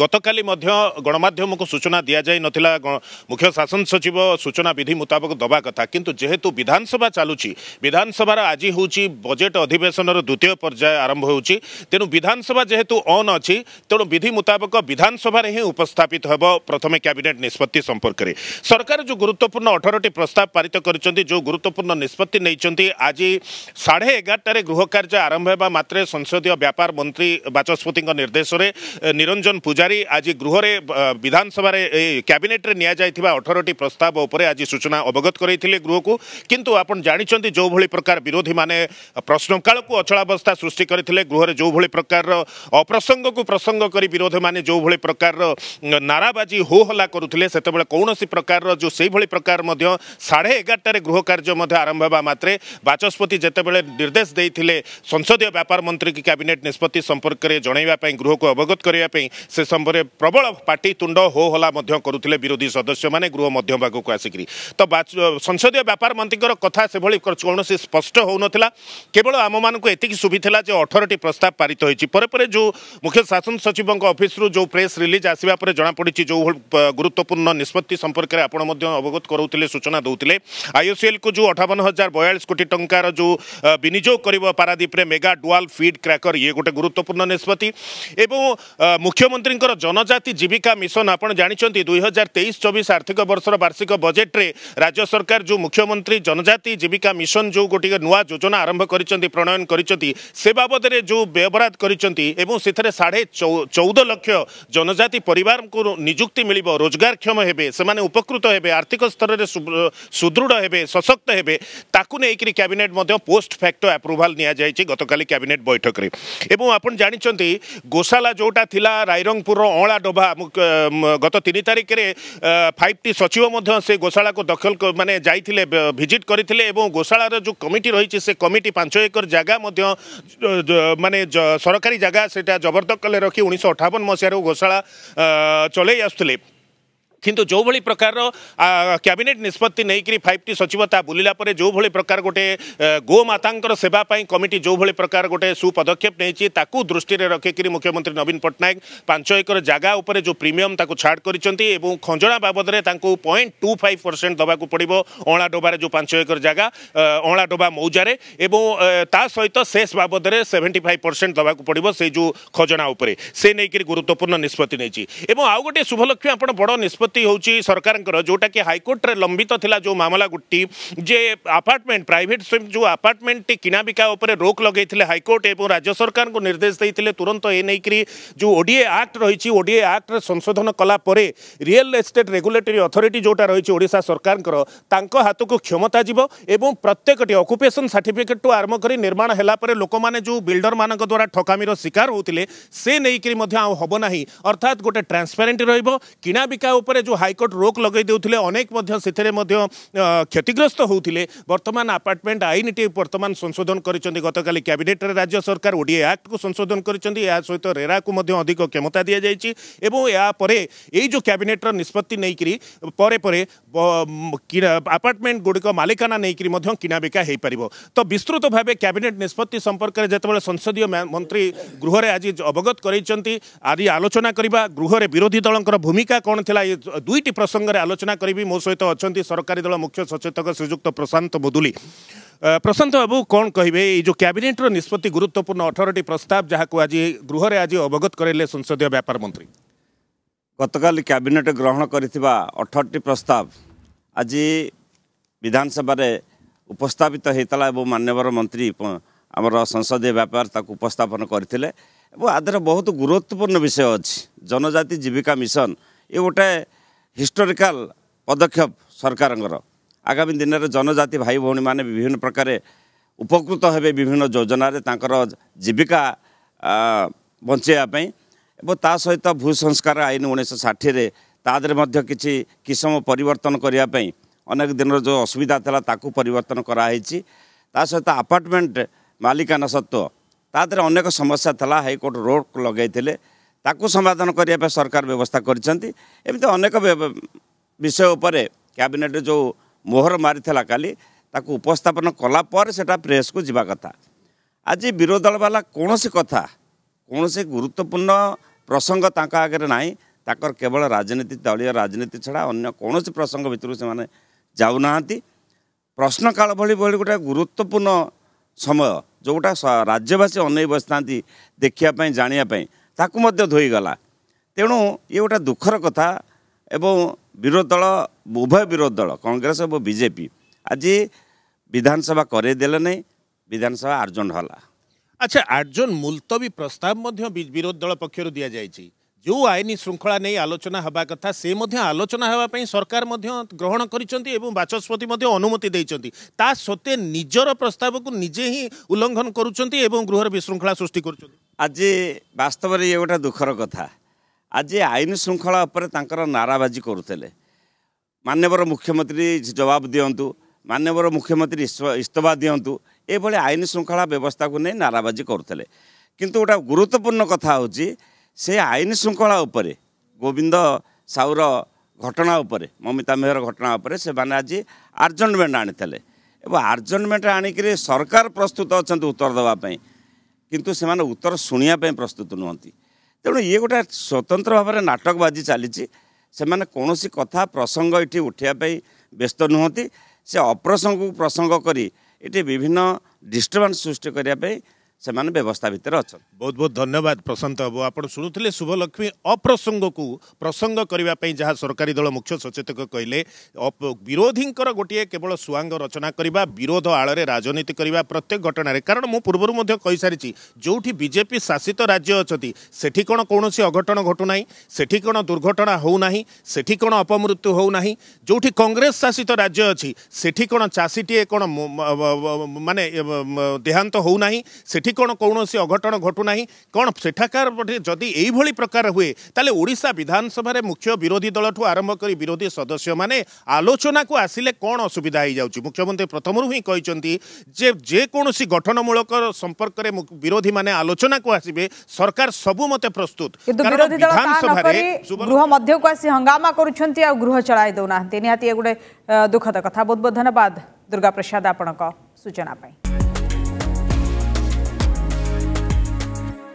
ଗତକାଲି ମଧ୍ୟ ଗଣମାଧ୍ୟମକୁ ସୂଚନା ଦିଆଯାଇ ନଥିଲା ମୁଖ୍ୟ ଶାସନ ସଚିବ ସୂଚନା ବିଧି ମୁତାବକ ଦେବା କଥା କିନ୍ତୁ ଯେହେତୁ ବିଧାନସଭା ଚାଲୁଛି ବିଧାନସଭାର ଆଜି ହେଉଛି ବଜେଟ୍ ଅଧିବେଶନର ଦ୍ୱିତୀୟ ପର୍ଯ୍ୟାୟ ଆରମ୍ଭ ହେଉଛି ତେଣୁ ବିଧାନସଭା ଯେହେତୁ ଅନ୍ ଅଛି ତେଣୁ ବିଧି ମୁତାବକ ବିଧାନସଭାରେ ହିଁ ଉପସ୍ଥାପିତ ହେବ ପ୍ରଥମେ କ୍ୟାବିନେଟ୍ ନିଷ୍ପତ୍ତି ସମ୍ପର୍କରେ ସରକାର ଯେଉଁ ଗୁରୁତ୍ୱପୂର୍ଣ୍ଣ ଅଠରଟି ପ୍ରସ୍ତାବ ପାରିତ କରିଛନ୍ତି ଯେଉଁ ଗୁରୁତ୍ୱପୂର୍ଣ୍ଣ ନିଷ୍ପତ୍ତି ନେଇଛନ୍ତି ଆଜି ସାଢ଼େ ଏଗାରଟାରେ ଗୃହ କାର୍ଯ୍ୟ ଆରମ୍ଭ ହେବା ମାତ୍ରେ ସଂସଦୀୟ ବ୍ୟାପାର ମନ୍ତ୍ରୀ ବାଚସ୍ପତିଙ୍କ ନିର୍ଦ୍ଦେଶରେ ନିରଞ୍ଜନ ନିରଞ୍ଜନ ପୂଜାରୀ ଆଜି ଗୃହରେ ବିଧାନସଭାରେ କ୍ୟାବିନେଟ୍ରେ ନିଆଯାଇଥିବା ଅଠରଟି ପ୍ରସ୍ତାବ ଉପରେ ଆଜି ସୂଚନା ଅବଗତ କରାଇଥିଲେ ଗୃହକୁ କିନ୍ତୁ ଆପଣ ଜାଣିଛନ୍ତି ଯେଉଁଭଳି ପ୍ରକାର ବିରୋଧୀମାନେ ପ୍ରଶ୍ନକାଳକୁ ଅଚଳାବସ୍ଥା ସୃଷ୍ଟି କରିଥିଲେ ଗୃହରେ ଯେଉଁଭଳି ପ୍ରକାରର ଅପ୍ରସଙ୍ଗକୁ ପ୍ରସଙ୍ଗ କରି ବିରୋଧୀମାନେ ଯେଉଁଭଳି ପ୍ରକାରର ନାରାବାଜି ହୋହଲ୍ଲା କରୁଥିଲେ ସେତେବେଳେ କୌଣସି ପ୍ରକାରର ଯେଉଁ ସେହିଭଳି ପ୍ରକାର ମଧ୍ୟ ସାଢ଼େ ଏଗାରଟାରେ ଗୃହ କାର୍ଯ୍ୟ ମଧ୍ୟ ଆରମ୍ଭ ହେବା ମାତ୍ରେ ବାଚସ୍ପତି ଯେତେବେଳେ ନିର୍ଦ୍ଦେଶ ଦେଇଥିଲେ ସଂସଦୀୟ ବ୍ୟାପାର ମନ୍ତ୍ରୀକି କ୍ୟାବିନେଟ୍ ନିଷ୍ପତ୍ତି ସମ୍ପର୍କରେ ଜଣାଇବା ପାଇଁ ଗୃହକୁ ଅବଗତ କରିବା ପାଇଁ ସେ ସମୟରେ ପ୍ରବଳ ପାଟି ତୁଣ୍ଡ ହୋହଲା ମଧ୍ୟ କରୁଥିଲେ ବିରୋଧୀ ସଦସ୍ୟମାନେ ଗୃହ ମଧ୍ୟଭାଗକୁ ଆସିକରି ତ ସଂସଦୀୟ ବ୍ୟାପାର ମନ୍ତ୍ରୀଙ୍କର କଥା ସେଭଳି କୌଣସି ସ୍ପଷ୍ଟ ହେଉନଥିଲା କେବଳ ଆମମାନଙ୍କୁ ଏତିକି ସୁବିଧା ଯେ ଅଠରଟି ପ୍ରସ୍ତାବ ପାରିତ ହୋଇଛି ପରେ ପରେ ଯେଉଁ ମୁଖ୍ୟ ଶାସନ ସଚିବଙ୍କ ଅଫିସରୁ ଯେଉଁ ପ୍ରେସ୍ ରିଲିଜ୍ ଆସିବା ପରେ ଜଣାପଡ଼ିଛି ଯେଉଁ ଗୁରୁତ୍ୱପୂର୍ଣ୍ଣ ନିଷ୍ପତ୍ତି ସମ୍ପର୍କରେ ଆପଣ ମଧ୍ୟ ଅବଗତ କରାଉଥିଲେ ସୂଚନା ଦେଉଥିଲେ ଆଇଓସିଏଲ୍କୁ ଯେଉଁ ଅଠାବନ ହଜାର ବୟାଳିଶ କୋଟି ଟଙ୍କାର ଯେଉଁ ବିନିଯୋଗ କରିବ ପାରାଦ୍ୱୀପରେ ମେଗା ଡୁଆଲ୍ ଫିଡ୍ କ୍ରାକର୍ ଇଏ ଗୋଟେ ଗୁରୁତ୍ୱପୂର୍ଣ୍ଣ ନିଷ୍ପତ୍ତି ଏବଂ ମୁଖ୍ୟମନ୍ତ୍ରୀଙ୍କର ଜନଜାତି ଜୀବିକା ମିଶନ ଆପଣ ଜାଣିଛନ୍ତି ଦୁଇ ହଜାର ତେଇଶ ଚବିଶ ଆର୍ଥିକ ବର୍ଷର ବାର୍ଷିକ ବଜେଟ୍ରେ ରାଜ୍ୟ ସରକାର ଯେଉଁ ମୁଖ୍ୟମନ୍ତ୍ରୀ ଜନଜାତି ଜୀବିକା ମିଶନ ଯେଉଁ ଗୋଟିଏ ନୂଆ ଯୋଜନା ଆରମ୍ଭ କରିଛନ୍ତି ପ୍ରଣୟନ କରିଛନ୍ତି ସେ ବାବଦରେ ଯେଉଁ ବ୍ୟୟବରାଦ କରିଛନ୍ତି ଏବଂ ସେଥିରେ ସାଢ଼େ ଚଉଦ ଲକ୍ଷ ଜନଜାତି ପରିବାରଙ୍କୁ ନିଯୁକ୍ତି ମିଳିବ ରୋଜଗାରକ୍ଷମ ହେବେ ସେମାନେ ଉପକୃତ ହେବେ ଆର୍ଥିକ ସ୍ତରରେ ସୁଦୃଢ଼ ହେବେ ସଶକ୍ତ ହେବେ ତାକୁ ନେଇକରି କ୍ୟାବିନେଟ୍ ମଧ୍ୟ ପୋଷ୍ଟ ଫ୍ୟାକ୍ଟୋ ଆପ୍ରୁଭାଲ୍ ନିଆଯାଇଛି ଗତକାଲି କ୍ୟାବିନେଟ୍ ବୈଠକରେ ଏବଂ ଆପଣ ଜାଣିଛନ୍ତି ଗୋଶାଲା ଯେଉଁଟା ଥିଲା ରାଇରଙ୍ଗପୁରର ଅଁଳା ଡୋଭା ଗତ ତିନି ତାରିଖରେ ଫାଇଭ୍ ଟି ସଚିବ ମଧ୍ୟ ସେ ଗୋଶାଳାକୁ ଦଖଲ ମାନେ ଯାଇଥିଲେ ଭିଜିଟ୍ କରିଥିଲେ ଏବଂ ଗୋଶାଳାର ଯେଉଁ କମିଟି ରହିଛି ସେ କମିଟି ପାଞ୍ଚ ଏକର ଜାଗା ମଧ୍ୟ ମାନେ ସରକାରୀ ଜାଗା ସେଟା ଜବରଦଖଲରେ ରଖି ଉଣେଇଶହ ଅଠାବନ ମସିହାରୁ ଗୋଶାଳା ଚଲେଇ ଆସୁଥିଲେ কিন্তু যেভাবে প্রকার ক্যাবিনেট নিষ্পতি নেইকি ফাইভটি সচিব তা বুলিলা পরে যেভাবে প্রকার গোটে গোমাতাঙ্কর সেবা কমিটি যেভাবে প্রকার গোটে সুপদক্ষেপ নেইছি তাকু দৃষ্টি রক্ষিকি মুখ্যমন্ত্রী নবীন পট্টনাক পাঁচ একর জায়গা উপরে যে প্রিমিয়ম তাকে ছাড় করেছেন এবং খঞ্জনা বাবদে তাঁকু পয়েন্ট টু ফাইভ পরসেন্ট দেওয়া পড়ব অঁলা ডোবার যে পাঁচ একর জায়গা অঁলা ডোবা মৌজারে এবং তা সহিত শেষ বাবদে সেভেন্টি ফাইভ পরসেন্ট দেওয়া পড়ব সেই যে খজনা উপরে সে নেই গুরুত্বপূর্ণ নিষ্পতি নেইছি এবং আউ গোটে শুভলক্ষ্মী আপনার বড় নিষ্পতি ନିଷ୍ପତ୍ତି ହେଉଛି ସରକାରଙ୍କର ଯେଉଁଟାକି ହାଇକୋର୍ଟରେ ଲମ୍ବିତ ଥିଲା ଯେଉଁ ମାମଲା ଗୋଟି ଯେ ଆପାର୍ଟମେଣ୍ଟ ପ୍ରାଇଭେଟ୍ ଯେଉଁ ଆପାର୍ଟମେଣ୍ଟଟି କିଣାବିକା ଉପରେ ରୋକ ଲଗାଇଥିଲେ ହାଇକୋର୍ଟ ଏବଂ ରାଜ୍ୟ ସରକାରଙ୍କୁ ନିର୍ଦ୍ଦେଶ ଦେଇଥିଲେ ତୁରନ୍ତ ଏ ନେଇକରି ଯେଉଁ ଓଡ଼ିଆ ଆକ୍ଟ ରହିଛି ଓଡ଼ିଆ ଆକ୍ଟରେ ସଂଶୋଧନ କଲା ପରେ ରିଏଲ୍ ଏଷ୍ଟେଟ୍ ରେଗୁଲେଟରୀ ଅଥରିଟି ଯେଉଁଟା ରହିଛି ଓଡ଼ିଶା ସରକାରଙ୍କର ତାଙ୍କ ହାତକୁ କ୍ଷମତା ଯିବ ଏବଂ ପ୍ରତ୍ୟେକଟି ଅକୁପେସନ୍ ସାର୍ଟିଫିକେଟ୍ଠୁ ଆରମ୍ଭ କରି ନିର୍ମାଣ ହେଲା ପରେ ଲୋକମାନେ ଯେଉଁ ବିଲ୍ଡରମାନଙ୍କ ଦ୍ୱାରା ଠକାମିର ଶିକାର ହେଉଥିଲେ ସେ ନେଇକରି ମଧ୍ୟ ଆଉ ହେବ ନାହିଁ ଅର୍ଥାତ୍ ଗୋଟେ ଟ୍ରାନ୍ସପାରେଣ୍ଟ ରହିବ କିଣାବିକା ଉପରେ ଉପରେ ଯେଉଁ ହାଇକୋର୍ଟ ରୋକ ଲଗାଇ ଦେଉଥିଲେ ଅନେକ ମଧ୍ୟ ସେଥିରେ ମଧ୍ୟ କ୍ଷତିଗ୍ରସ୍ତ ହେଉଥିଲେ ବର୍ତ୍ତମାନ ଆପାର୍ଟମେଣ୍ଟ ଆଇନଟି ବର୍ତ୍ତମାନ ସଂଶୋଧନ କରିଛନ୍ତି ଗତକାଲି କ୍ୟାବିନେଟ୍ରେ ରାଜ୍ୟ ସରକାର ଓଡ଼ିଏ ଆକ୍ଟକୁ ସଂଶୋଧନ କରିଛନ୍ତି ଏହା ସହିତ ରେରାକୁ ମଧ୍ୟ ଅଧିକ କ୍ଷମତା ଦିଆଯାଇଛି ଏବଂ ଏହାପରେ ଏଇ ଯେଉଁ କ୍ୟାବିନେଟ୍ର ନିଷ୍ପତ୍ତି ନେଇକରି ପରେ ପରେ ଆପାର୍ଟମେଣ୍ଟ ଗୁଡ଼ିକ ମାଲିକାନା ନେଇକରି ମଧ୍ୟ କିଣାବିକା ହୋଇପାରିବ ତ ବିସ୍ତୃତ ଭାବେ କ୍ୟାବିନେଟ୍ ନିଷ୍ପତ୍ତି ସମ୍ପର୍କରେ ଯେତେବେଳେ ସଂସଦୀୟ ମନ୍ତ୍ରୀ ଗୃହରେ ଆଜି ଅବଗତ କରାଇଛନ୍ତି ଆଜି ଆଲୋଚନା କରିବା ଗୃହରେ ବିରୋଧୀ ଦଳଙ୍କର ଭୂମିକା କ'ଣ ଥିଲା ଏ ଦୁଇଟି ପ୍ରସଙ୍ଗରେ ଆଲୋଚନା କରିବି ମୋ ସହିତ ଅଛନ୍ତି ସରକାରୀ ଦଳ ମୁଖ୍ୟ ସଚେତକ ଶ୍ରୀଯୁକ୍ତ ପ୍ରଶାନ୍ତ ମୁଦୁଲି ପ୍ରଶାନ୍ତ ବାବୁ କ'ଣ କହିବେ ଏଇ ଯେଉଁ କ୍ୟାବିନେଟ୍ର ନିଷ୍ପତ୍ତି ଗୁରୁତ୍ୱପୂର୍ଣ୍ଣ ଅଠରଟି ପ୍ରସ୍ତାବ ଯାହାକୁ ଆଜି ଗୃହରେ ଆଜି ଅବଗତ କରାଇଲେ ସଂସଦୀୟ ବ୍ୟାପାର ମନ୍ତ୍ରୀ ଗତକାଲି କ୍ୟାବିନେଟ୍ ଗ୍ରହଣ କରିଥିବା ଅଠରଟି ପ୍ରସ୍ତାବ ଆଜି ବିଧାନସଭାରେ ଉପସ୍ଥାପିତ ହୋଇଥିଲା ଏବଂ ମାନ୍ୟବର ମନ୍ତ୍ରୀ ଆମର ସଂସଦୀୟ ବ୍ୟାପାର ତାକୁ ଉପସ୍ଥାପନ କରିଥିଲେ ଏବଂ ଆ ଦେହରେ ବହୁତ ଗୁରୁତ୍ୱପୂର୍ଣ୍ଣ ବିଷୟ ଅଛି ଜନଜାତି ଜୀବିକା ମିଶନ ଏ ଗୋଟେ ହିଷ୍ଟୋରିକାଲ ପଦକ୍ଷେପ ସରକାରଙ୍କର ଆଗାମୀ ଦିନରେ ଜନଜାତି ଭାଇ ଭଉଣୀମାନେ ବିଭିନ୍ନ ପ୍ରକାରେ ଉପକୃତ ହେବେ ବିଭିନ୍ନ ଯୋଜନାରେ ତାଙ୍କର ଜୀବିକା ବଞ୍ଚେଇବା ପାଇଁ ଏବଂ ତା ସହିତ ଭୂ ସଂସ୍କାର ଆଇନ ଉଣେଇଶହ ଷାଠିଏରେ ତା ଦେହରେ ମଧ୍ୟ କିଛି କିସମ ପରିବର୍ତ୍ତନ କରିବା ପାଇଁ ଅନେକ ଦିନର ଯେଉଁ ଅସୁବିଧା ଥିଲା ତାକୁ ପରିବର୍ତ୍ତନ କରାହୋଇଛି ତା ସହିତ ଆପାର୍ଟମେଣ୍ଟ ମାଲିକାନା ସତ୍ତ୍ୱ ତା ଦେହରେ ଅନେକ ସମସ୍ୟା ଥିଲା ହାଇକୋର୍ଟ ରୋଡ଼ ଲଗାଇଥିଲେ ତାକୁ ସମାଧାନ କରିବା ପାଇଁ ସରକାର ବ୍ୟବସ୍ଥା କରିଛନ୍ତି ଏମିତି ଅନେକ ବିଷୟ ଉପରେ କ୍ୟାବିନେଟ୍ରେ ଯେଉଁ ମୋହର ମାରିଥିଲା କାଲି ତାକୁ ଉପସ୍ଥାପନ କଲା ପରେ ସେଟା ପ୍ରେସ୍କୁ ଯିବା କଥା ଆଜି ବିରୋଧୀ ଦଳବାଲା କୌଣସି କଥା କୌଣସି ଗୁରୁତ୍ୱପୂର୍ଣ୍ଣ ପ୍ରସଙ୍ଗ ତାଙ୍କ ଆଗରେ ନାହିଁ ତାଙ୍କର କେବଳ ରାଜନୀତି ଦଳୀୟ ରାଜନୀତି ଛଡ଼ା ଅନ୍ୟ କୌଣସି ପ୍ରସଙ୍ଗ ଭିତରକୁ ସେମାନେ ଯାଉନାହାନ୍ତି ପ୍ରଶ୍ନକାଳ ଭଳି ଭଳି ଗୋଟେ ଗୁରୁତ୍ୱପୂର୍ଣ୍ଣ ସମୟ ଯେଉଁଟା ରାଜ୍ୟବାସୀ ଅନେଇ ବସିଥାନ୍ତି ଦେଖିବା ପାଇଁ ଜାଣିବା ପାଇଁ ତାକୁ ମଧ୍ୟ ଧୋଇଗଲା ତେଣୁ ଇଏ ଗୋଟେ ଦୁଃଖର କଥା ଏବଂ ବିରୋଧୀ ଦଳ ଉଭୟ ବିରୋଧୀ ଦଳ କଂଗ୍ରେସ ଏବଂ ବିଜେପି ଆଜି ବିଧାନସଭା କରେଇ ଦେଲେ ନାହିଁ ବିଧାନସଭା ଆର୍ଜନ ହେଲା ଆଚ୍ଛା ଆର୍ଜନ ମୁଲତବୀ ପ୍ରସ୍ତାବ ମଧ୍ୟ ବିରୋଧୀ ଦଳ ପକ୍ଷରୁ ଦିଆଯାଇଛି ଯେଉଁ ଆଇନ ଶୃଙ୍ଖଳା ନେଇ ଆଲୋଚନା ହେବା କଥା ସେ ମଧ୍ୟ ଆଲୋଚନା ହେବା ପାଇଁ ସରକାର ମଧ୍ୟ ଗ୍ରହଣ କରିଛନ୍ତି ଏବଂ ବାଚସ୍ପତି ମଧ୍ୟ ଅନୁମତି ଦେଇଛନ୍ତି ତା ସତ୍ତ୍ୱେ ନିଜର ପ୍ରସ୍ତାବକୁ ନିଜେ ହିଁ ଉଲ୍ଲଙ୍ଘନ କରୁଛନ୍ତି ଏବଂ ଗୃହରେ ବିଶୃଙ୍ଖଳା ସୃଷ୍ଟି କରୁଛନ୍ତି ଆଜି ବାସ୍ତବରେ ଇଏ ଗୋଟେ ଦୁଃଖର କଥା ଆଜି ଆଇନ ଶୃଙ୍ଖଳା ଉପରେ ତାଙ୍କର ନାରାବାଜି କରୁଥିଲେ ମାନ୍ୟବର ମୁଖ୍ୟମନ୍ତ୍ରୀ ଜବାବ ଦିଅନ୍ତୁ ମାନ୍ୟବର ମୁଖ୍ୟମନ୍ତ୍ରୀ ଇସ୍ତଫା ଦିଅନ୍ତୁ ଏଭଳି ଆଇନ ଶୃଙ୍ଖଳା ବ୍ୟବସ୍ଥାକୁ ନେଇ ନାରାବାଜି କରୁଥିଲେ କିନ୍ତୁ ଗୋଟେ ଗୁରୁତ୍ୱପୂର୍ଣ୍ଣ କଥା ହେଉଛି ସେ ଆଇନ ଶୃଙ୍ଖଳା ଉପରେ ଗୋବିନ୍ଦ ସାହୁର ଘଟଣା ଉପରେ ମମିତା ମେହର ଘଟଣା ଉପରେ ସେମାନେ ଆଜି ଆର୍ଜେଣ୍ଟମେଣ୍ଟ ଆଣିଥିଲେ ଏବଂ ଆର୍ଜେଣ୍ଟମେଣ୍ଟ ଆଣିକରି ସରକାର ପ୍ରସ୍ତୁତ ଅଛନ୍ତି ଉତ୍ତର ଦେବା ପାଇଁ କିନ୍ତୁ ସେମାନେ ଉତ୍ତର ଶୁଣିବା ପାଇଁ ପ୍ରସ୍ତୁତ ନୁହନ୍ତି ତେଣୁ ଇଏ ଗୋଟେ ସ୍ୱତନ୍ତ୍ର ଭାବରେ ନାଟକବାଜି ଚାଲିଛି ସେମାନେ କୌଣସି କଥା ପ୍ରସଙ୍ଗ ଏଠି ଉଠାଇବା ପାଇଁ ବ୍ୟସ୍ତ ନୁହନ୍ତି ସେ ଅପ୍ରସଙ୍ଗକୁ ପ୍ରସଙ୍ଗ କରି ଏଠି ବିଭିନ୍ନ ଡିଷ୍ଟର୍ବାନ୍ସ ସୃଷ୍ଟି କରିବା ପାଇଁ ସେମାନେ ବ୍ୟବସ୍ଥା ଭିତରେ ଅଛନ୍ତି ବହୁତ ବହୁତ ଧନ୍ୟବାଦ ପ୍ରଶାନ୍ତ ବାବୁ ଆପଣ ଶୁଣୁଥିଲେ ଶୁଭଲକ୍ଷ୍ମୀ ଅପ୍ରସଙ୍ଗକୁ ପ୍ରସଙ୍ଗ କରିବା ପାଇଁ ଯାହା ସରକାରୀ ଦଳ ମୁଖ୍ୟ ସଚେତକ କହିଲେ ବିରୋଧୀଙ୍କର ଗୋଟିଏ କେବଳ ସୁଆଙ୍ଗ ରଚନା କରିବା ବିରୋଧ ଆଳରେ ରାଜନୀତି କରିବା ପ୍ରତ୍ୟେକ ଘଟଣାରେ କାରଣ ମୁଁ ପୂର୍ବରୁ ମଧ୍ୟ କହିସାରିଛି ଯେଉଁଠି ବିଜେପି ଶାସିତ ରାଜ୍ୟ ଅଛନ୍ତି ସେଠି କ'ଣ କୌଣସି ଅଘଟଣ ଘଟୁନାହିଁ ସେଠି କ'ଣ ଦୁର୍ଘଟଣା ହେଉନାହିଁ ସେଠି କ'ଣ ଅପମୃତ୍ୟୁ ହେଉନାହିଁ ଯେଉଁଠି କଂଗ୍ରେସ ଶାସିତ ରାଜ୍ୟ ଅଛି ସେଠି କ'ଣ ଚାଷୀଟିଏ କ'ଣ ମାନେ ଦେହାନ୍ତ ହେଉନାହିଁ ସେଠି ଏଠି କ'ଣ କୌଣସି ଅଘଟଣ ଘଟୁନାହିଁ କ'ଣ ସେଠାକାର ଯଦି ଏଇଭଳି ପ୍ରକାର ହୁଏ ତାହେଲେ ଓଡ଼ିଶା ବିଧାନସଭାରେ ମୁଖ୍ୟ ବିରୋଧୀ ଦଳଠୁ ଆରମ୍ଭ କରି ବିରୋଧୀ ସଦସ୍ୟମାନେ ଆଲୋଚନାକୁ ଆସିଲେ କ'ଣ ଅସୁବିଧା ହୋଇଯାଉଛି ମୁଖ୍ୟମନ୍ତ୍ରୀ ପ୍ରଥମରୁ ହିଁ କହିଛନ୍ତି ଯେ ଯେକୌଣସି ଗଠନମୂଳକ ସମ୍ପର୍କରେ ବିରୋଧୀମାନେ ଆଲୋଚନାକୁ ଆସିବେ ସରକାର ସବୁ ମତେ ପ୍ରସ୍ତୁତ ବିଧାନସଭାରେ ଗୃହ ମଧ୍ୟକୁ ଆସି ହଙ୍ଗାମା କରୁଛନ୍ତି ଆଉ ଗୃହ ଚଳାଇ ଦେଉନାହାନ୍ତି ନିହାତି ଏ ଗୋଟେ ଦୁଃଖଦ କଥା ବହୁତ ବହୁତ ଧନ୍ୟବାଦ ଦୁର୍ଗା ପ୍ରସାଦ ଆପଣଙ୍କ ସୂଚନା ପାଇଁ